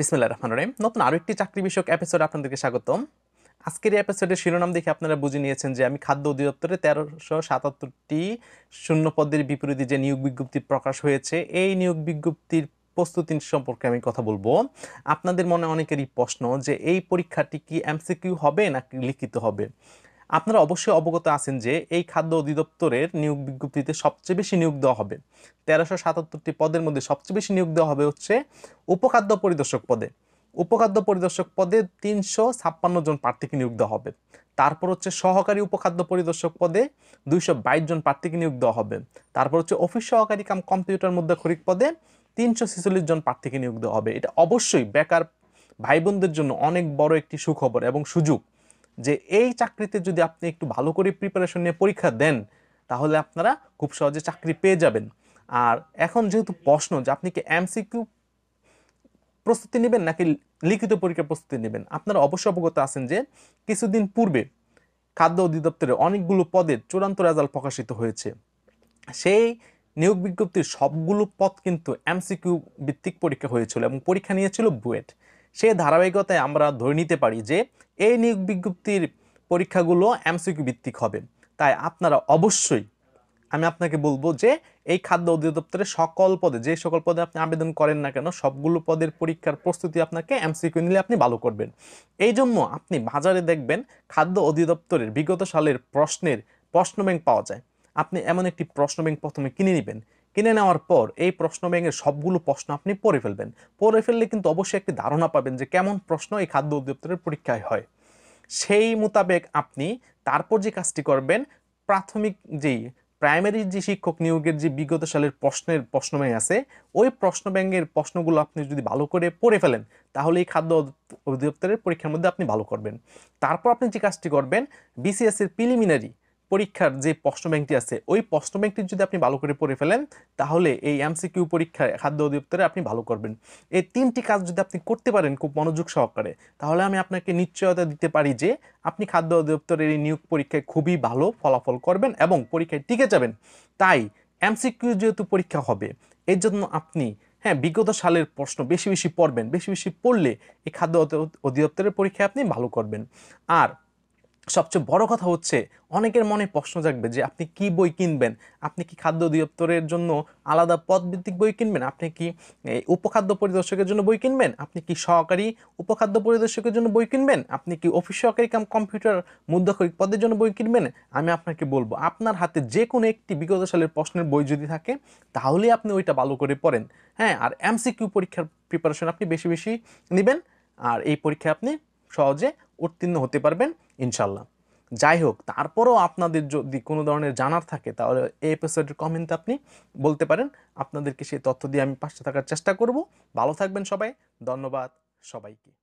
বিসমিল্লা রহমান রহিম নতুন আরও একটি চাকরি বিষয়ক এপিসোড আপনাদেরকে স্বাগতম আজকের এপিসোডের শিরোনাম দেখে আপনারা বুঝে নিয়েছেন যে আমি খাদ্য অধিদপ্তরে তেরোশো সাতাত্তরটি শূন্য পদের বিপরীতে যে নিয়োগ বিজ্ঞপ্তি প্রকাশ হয়েছে এই নিয়োগ বিজ্ঞপ্তির প্রস্তুতি সম্পর্কে আমি কথা বলবো আপনাদের মনে অনেকেরই প্রশ্ন যে এই পরীক্ষাটি কি এমসিকিউ হবে নাকি লিখিত হবে আপনারা অবশ্যই অবগত আছেন যে এই খাদ্য অধিদপ্তরের নিয়োগ বিজ্ঞপ্তিতে সবচেয়ে বেশি নিয়োগ দেওয়া হবে তেরোশো সাতাত্তরটি পদের মধ্যে সবচেয়ে বেশি নিয়োগ দেওয়া হবে হচ্ছে উপখাদ্য পরিদর্শক পদে উপখাদ্য পরিদর্শক পদে তিনশো ছাপ্পান্ন জন প্রার্থীকে নিয়োগ দেওয়া হবে তারপর হচ্ছে সহকারী উপখাদ্য পরিদর্শক পদে দুইশো বাইশ জন প্রার্থীকে নিয়োগ দেওয়া হবে তারপর হচ্ছে অফিস সহকারী কাম কম্পিউটার মধ্যে খরিক পদে তিনশো ছেচল্লিশ জন প্রার্থীকে নিয়োগ দেওয়া হবে এটা অবশ্যই বেকার ভাই বোনদের জন্য অনেক বড় একটি সুখবর এবং সুযোগ যে এই চাকরিতে যদি আপনি একটু ভালো করে প্রিপারেশন নিয়ে পরীক্ষা দেন তাহলে আপনারা খুব সহজে চাকরি পেয়ে যাবেন আর এখন যেহেতু প্রশ্ন যে আপনি কি এমসিকিউ প্রস্তুতি নেবেন নাকি লিখিত পরীক্ষার প্রস্তুতি নেবেন আপনারা অবশ্য অবগত আছেন যে কিছুদিন পূর্বে খাদ্য অধিদপ্তরে অনেকগুলো পদের চূড়ান্ত রেজাল্ট প্রকাশিত হয়েছে সেই নিয়োগ বিজ্ঞপ্তির সবগুলো পদ কিন্তু এমসিকিউ ভিত্তিক পরীক্ষা হয়েছিল এবং পরীক্ষা নিয়েছিল বুয়েট সে ধারাবাহিকতায় আমরা ধরে নিতে পারি যে এই নিয়োগ বিজ্ঞপ্তির পরীক্ষাগুলো এমসিকিউ ভিত্তিক হবে তাই আপনারা অবশ্যই আমি আপনাকে বলবো যে এই খাদ্য অধিদপ্তরের সকল পদে যে সকল পদে আপনি আবেদন করেন না কেন সবগুলো পদের পরীক্ষার প্রস্তুতি আপনাকে এমসিকিউ নিলে আপনি ভালো করবেন এই জন্য আপনি বাজারে দেখবেন খাদ্য অধিদপ্তরের বিগত সালের প্রশ্নের প্রশ্ন ব্যাংক পাওয়া যায় আপনি এমন একটি প্রশ্ন ব্যাংক প্রথমে কিনে নেবেন কিনে নেওয়ার পর এই প্রশ্ন ব্যাংকের সবগুলো প্রশ্ন আপনি পড়ে ফেলবেন পড়ে ফেললে কিন্তু অবশ্যই একটি ধারণা পাবেন যে কেমন প্রশ্ন এই খাদ্য অধিদপ্তরের পরীক্ষায় হয় সেই মোতাবেক আপনি তারপর যে কাজটি করবেন প্রাথমিক যেই প্রাইমারি যে শিক্ষক নিয়োগের যে বিগত সালের প্রশ্নের প্রশ্ন ব্যাংক আছে ওই প্রশ্ন ব্যাংকের প্রশ্নগুলো আপনি যদি ভালো করে পড়ে ফেলেন তাহলে এই খাদ্য অধিদপ্তরের পরীক্ষার মধ্যে আপনি ভালো করবেন তারপর আপনি যে কাজটি করবেন বিসিএসের প্রিলিমিনারি পরীক্ষার যে প্রশ্ন ব্যাংকটি আছে ওই প্রশ্ন ব্যাংকটি যদি আপনি ভালো করে পড়ে ফেলেন তাহলে এই এমসিকিউ পরীক্ষায় খাদ্য অধিদপ্তরে আপনি ভালো করবেন এই তিনটি কাজ যদি আপনি করতে পারেন খুব মনোযোগ সহকারে তাহলে আমি আপনাকে নিশ্চয়তা দিতে পারি যে আপনি খাদ্য অধিদপ্তরের এই নিয়োগ পরীক্ষায় খুবই ভালো ফলাফল করবেন এবং পরীক্ষায় টিকে যাবেন তাই এমসিকিউ যেহেতু পরীক্ষা হবে এর জন্য আপনি হ্যাঁ বিগত সালের প্রশ্ন বেশি বেশি পড়বেন বেশি বেশি পড়লে এই খাদ্য অধিদপ্তরের পরীক্ষায় আপনি ভালো করবেন আর সবচেয়ে বড় কথা হচ্ছে অনেকের মনে প্রশ্ন জাগবে যে আপনি কি বই কিনবেন আপনি কি খাদ্য অধিদপ্তরের জন্য আলাদা পদভিত্তিক বই কিনবেন আপনি কি উপখাদ্য পরিদর্শকের জন্য বই কিনবেন আপনি কি সহকারী উপখাদ্য পরিদর্শকের জন্য বই কিনবেন আপনি কি অফিস সহকারী কাম কম্পিউটার মুদ্রাক্ষরিক পদের জন্য বই কিনবেন আমি আপনাকে বলবো আপনার হাতে যে কোনো একটি বিগত সালের প্রশ্নের বই যদি থাকে তাহলে আপনি ওইটা ভালো করে পড়েন হ্যাঁ আর এমসিকিউ পরীক্ষার প্রিপারেশন আপনি বেশি বেশি নেবেন আর এই পরীক্ষায় আপনি সহজে উত্তীর্ণ হতে পারবেন ইনশাল্লাহ যাই হোক তারপরও আপনাদের যদি কোনো ধরনের জানার থাকে তাহলে এই এপিসোডের কমেন্টে আপনি বলতে পারেন আপনাদেরকে সেই তথ্য দিয়ে আমি পাশে থাকার চেষ্টা করব ভালো থাকবেন সবাই ধন্যবাদ সবাইকে